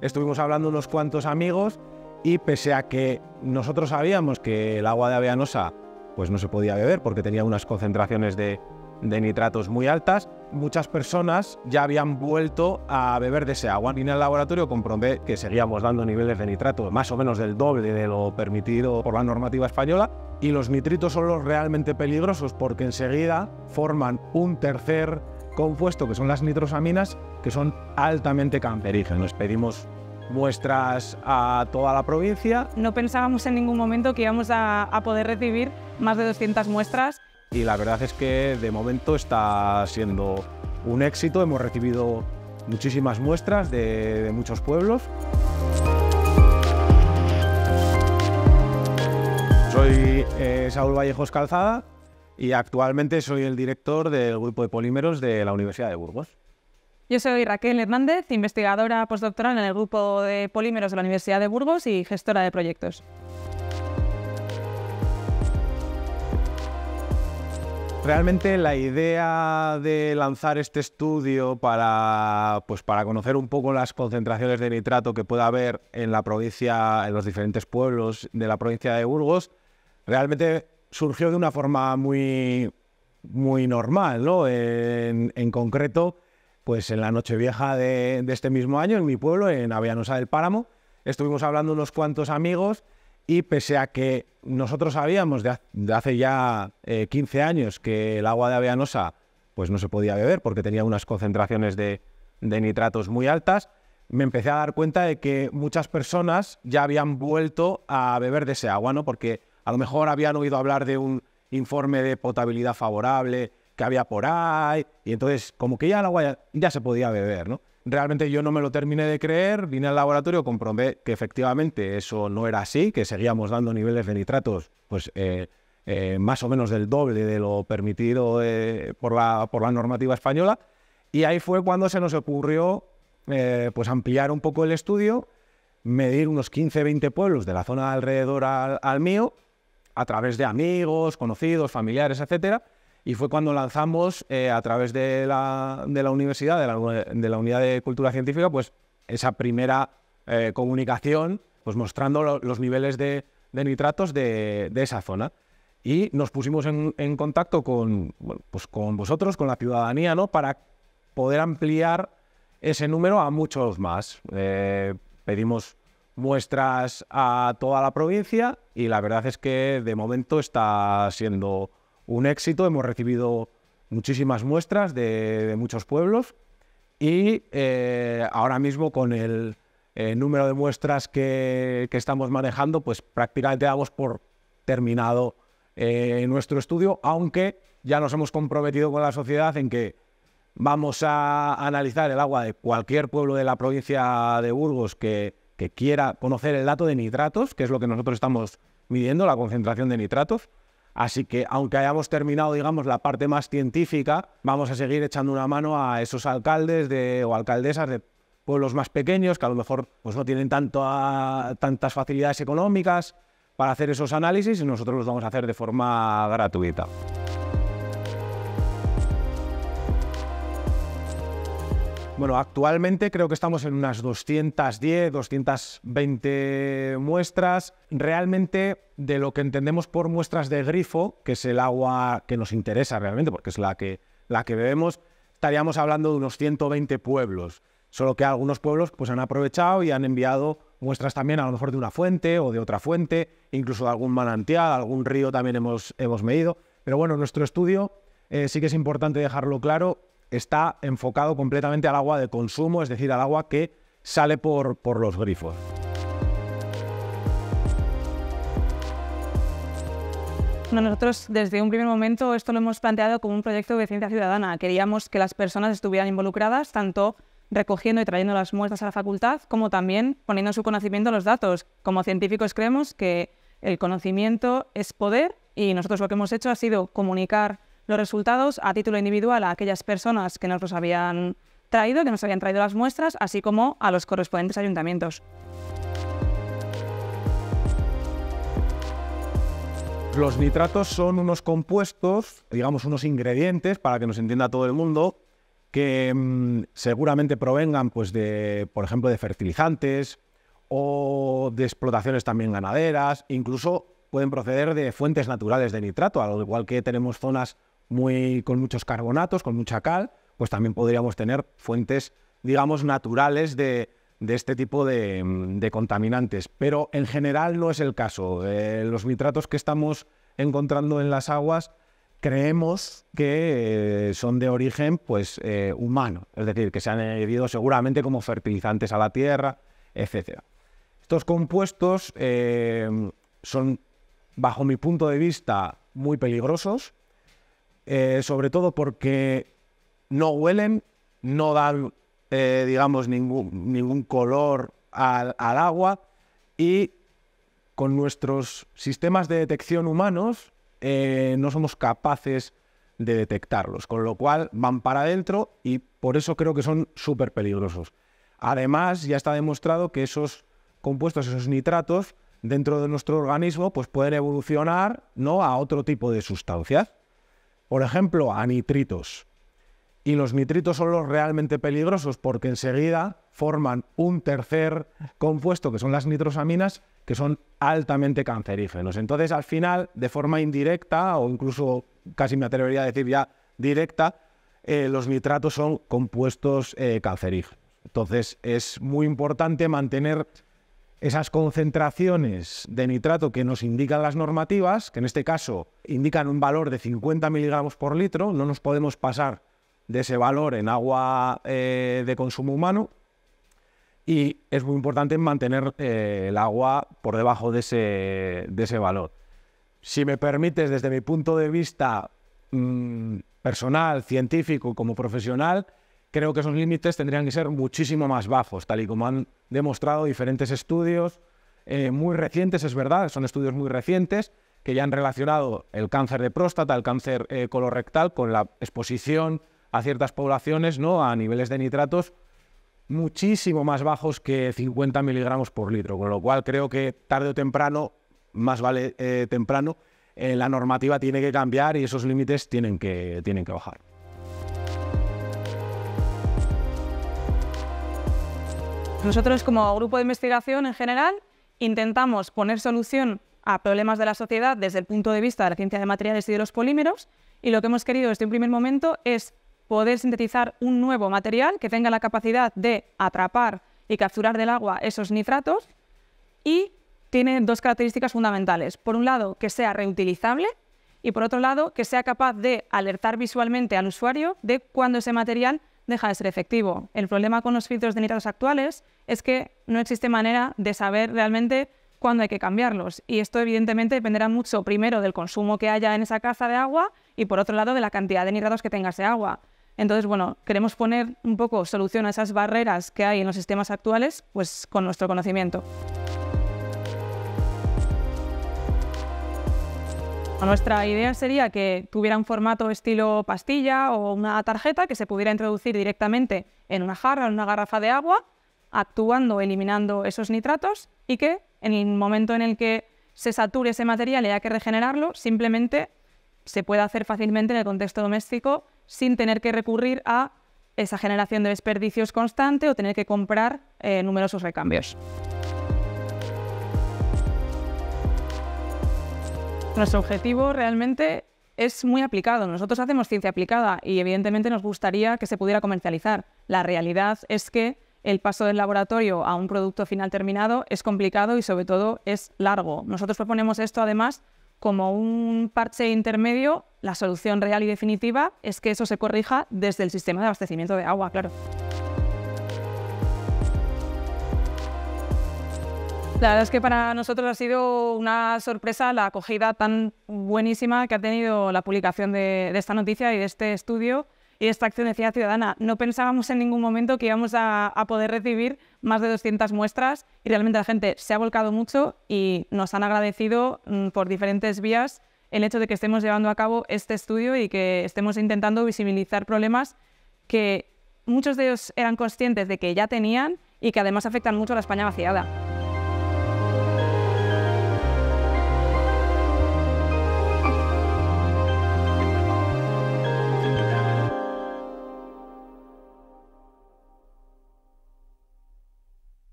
Estuvimos hablando unos cuantos amigos y pese a que nosotros sabíamos que el agua de Aveanosa pues no se podía beber porque tenía unas concentraciones de, nitratos muy altas, muchas personas ya habían vuelto a beber de ese agua. Y en el laboratorio comprobé que seguíamos dando niveles de nitrato más o menos del doble de lo permitido por la normativa española. Y los nitritos son los realmente peligrosos porque enseguida forman un tercer compuesto que son las nitrosaminas, que son altamente cancerígenos. Pedimos muestras a toda la provincia. No pensábamos en ningún momento que íbamos a, poder recibir más de 200 muestras. Y la verdad es que de momento está siendo un éxito. Hemos recibido muchísimas muestras de, muchos pueblos. Soy eh, Saúl Vallejos Calzada, y actualmente soy el director del grupo de polímeros de la Universidad de Burgos. Yo soy Raquel Hernández, investigadora postdoctoral en el grupo de polímeros de la Universidad de Burgos y gestora de proyectos. Realmente la idea de lanzar este estudio para, pues para conocer un poco las concentraciones de nitrato que pueda haber en la provincia, en los diferentes pueblos de la provincia de Burgos, realmente surgió de una forma muy, muy normal, ¿no? En, concreto, pues en la Nochevieja de, de este mismo año, en mi pueblo, en Avianosa del Páramo, estuvimos hablando unos cuantos amigos y pese a que nosotros sabíamos de, hace ya 15 eh, años que el agua de Avianosa pues no se podía beber porque tenía unas concentraciones de, de nitratos muy altas, me empecé a dar cuenta de que muchas personas ya habían vuelto a beber de ese agua, ¿no? Porque a lo mejor habían oído hablar de un informe de potabilidad favorable que había por ahí, y entonces como que ya la agua ya, se podía beber, ¿no? Realmente yo no me lo terminé de creer, vine al laboratorio, comprobé que efectivamente eso no era así, que seguíamos dando niveles de nitratos pues, eh, eh, más o menos del doble de lo permitido eh, por, la, normativa española, y ahí fue cuando se nos ocurrió pues ampliar un poco el estudio, medir unos 15-20 pueblos de la zona alrededor al, mío a través de amigos, conocidos, familiares, etcétera. Y fue cuando lanzamos eh, a través de la, de la universidad, de la, unidad de cultura científica, pues esa primera eh, comunicación, pues mostrando los niveles de, nitratos de, esa zona. Y nos pusimos en, contacto con, pues con vosotros, con la ciudadanía, ¿no? Para poder ampliar ese número a muchos más. Eh, pedimos muestras a toda la provincia y la verdad es que de momento está siendo un éxito. Hemos recibido muchísimas muestras de, muchos pueblos y eh, ahora mismo con el eh, número de muestras que, que, estamos manejando, pues prácticamente damos por terminado eh, nuestro estudio, aunque ya nos hemos comprometido con la sociedad en que vamos a analizar el agua de cualquier pueblo de la provincia de Burgos que, que quiera conocer el dato de nitratos, que es lo que nosotros estamos midiendo, la concentración de nitratos. Así que aunque hayamos terminado, digamos, la parte más científica, vamos a seguir echando una mano a esos alcaldes o alcaldesas de pueblos más pequeños que a lo mejor pues, no tienen tanto ah, tantas facilidades económicas para hacer esos análisis y nosotros los vamos a hacer de forma gratuita. Bueno, actualmente creo que estamos en unas 210, 220 muestras. Realmente, de lo que entendemos por muestras de grifo, que es el agua que nos interesa realmente, porque es la que, la que bebemos, estaríamos hablando de unos 120 pueblos. Solo que algunos pueblos pues, han aprovechado y han enviado muestras también, a lo mejor de una fuente o de otra fuente, incluso de algún manantial, algún río también hemos, hemos medido. Pero bueno, nuestro estudio eh, sí que es importante dejarlo claro, está enfocado completamente al agua de consumo, es decir, al agua que sale por, los grifos. Nosotros desde un primer momento esto lo hemos planteado como un proyecto de ciencia ciudadana. Queríamos que las personas estuvieran involucradas, tanto recogiendo y trayendo las muestras a la facultad, como también poniendo su conocimiento los datos. Como científicos creemos que el conocimiento es poder y nosotros lo que hemos hecho ha sido comunicar los resultados a título individual a aquellas personas que nos los habían traído, que nos habían traído las muestras, así como a los correspondientes ayuntamientos. Los nitratos son unos compuestos, digamos unos ingredientes, para que nos entienda todo el mundo, que mm, seguramente provengan, pues, de, por ejemplo, de fertilizantes o de explotaciones también ganaderas, incluso pueden proceder de fuentes naturales de nitrato, al igual que tenemos zonas con muchos carbonatos, con mucha cal, pues también podríamos tener fuentes, digamos, naturales de, este tipo de, contaminantes. Pero en general no es el caso. Eh, los nitratos que estamos encontrando en las aguas creemos que eh, son de origen pues, eh, humano, es decir, que se han añadido seguramente como fertilizantes a la tierra, etc. Estos compuestos son, bajo mi punto de vista, muy peligrosos eh, sobre todo porque no huelen, no dan, eh, digamos, ningún, ningún color al, agua y con nuestros sistemas de detección humanos eh, no somos capaces de detectarlos, con lo cual van para adentro y por eso creo que son súper peligrosos. Además, ya está demostrado que esos compuestos, esos nitratos, dentro de nuestro organismo, pues pueden evolucionar ¿no? a otro tipo de sustancias por ejemplo, a nitritos. Y los nitritos son los realmente peligrosos porque enseguida forman un tercer compuesto, que son las nitrosaminas, que son altamente cancerígenos. Entonces, al final, de forma indirecta, o incluso casi me atrevería a decir ya directa, eh, los nitratos son compuestos eh, cancerígenos. Entonces, es muy importante mantener esas concentraciones de nitrato que nos indican las normativas, que en este caso indican un valor de 50 miligramos por litro, no nos podemos pasar de ese valor en agua eh, de consumo humano. Y es muy importante mantener eh, el agua por debajo de ese, valor. Si me permites, desde mi punto de vista mm, personal, científico, como profesional, creo que esos límites tendrían que ser muchísimo más bajos, tal y como han demostrado diferentes estudios eh, muy recientes, es verdad, son estudios muy recientes, que ya han relacionado el cáncer de próstata, el cáncer eh, colorectal, con la exposición a ciertas poblaciones ¿no? a niveles de nitratos muchísimo más bajos que 50 miligramos por litro, con lo cual creo que tarde o temprano, más vale eh, temprano, eh, la normativa tiene que cambiar y esos límites tienen que, tienen que bajar. Nosotros como grupo de investigación en general intentamos poner solución a problemas de la sociedad desde el punto de vista de la ciencia de materiales y de los polímeros y lo que hemos querido desde un primer momento es poder sintetizar un nuevo material que tenga la capacidad de atrapar y capturar del agua esos nitratos y tiene dos características fundamentales. Por un lado, que sea reutilizable y por otro lado, que sea capaz de alertar visualmente al usuario de cuando ese material deja de ser efectivo. El problema con los filtros de nitratos actuales es que no existe manera de saber realmente cuándo hay que cambiarlos. Y esto evidentemente dependerá mucho primero del consumo que haya en esa casa de agua y por otro lado de la cantidad de nitratos que tenga ese agua. Entonces, bueno, queremos poner un poco solución a esas barreras que hay en los sistemas actuales, pues con nuestro conocimiento. Nuestra idea sería que tuviera un formato estilo pastilla o una tarjeta que se pudiera introducir directamente en una jarra o en una garrafa de agua, actuando, eliminando esos nitratos y que en el momento en el que se sature ese material y haya que regenerarlo, simplemente se pueda hacer fácilmente en el contexto doméstico sin tener que recurrir a esa generación de desperdicios constante o tener que comprar eh, numerosos recambios. Nuestro objetivo realmente es muy aplicado. Nosotros hacemos ciencia aplicada y evidentemente nos gustaría que se pudiera comercializar. La realidad es que el paso del laboratorio a un producto final terminado es complicado y sobre todo es largo. Nosotros proponemos esto además como un parche intermedio. La solución real y definitiva es que eso se corrija desde el sistema de abastecimiento de agua, claro. La verdad es que para nosotros ha sido una sorpresa la acogida tan buenísima que ha tenido la publicación de, esta noticia y de este estudio y esta acción de ciudadana. No pensábamos en ningún momento que íbamos a, poder recibir más de 200 muestras y realmente la gente se ha volcado mucho y nos han agradecido mm, por diferentes vías el hecho de que estemos llevando a cabo este estudio y que estemos intentando visibilizar problemas que muchos de ellos eran conscientes de que ya tenían y que además afectan mucho a la España vaciada.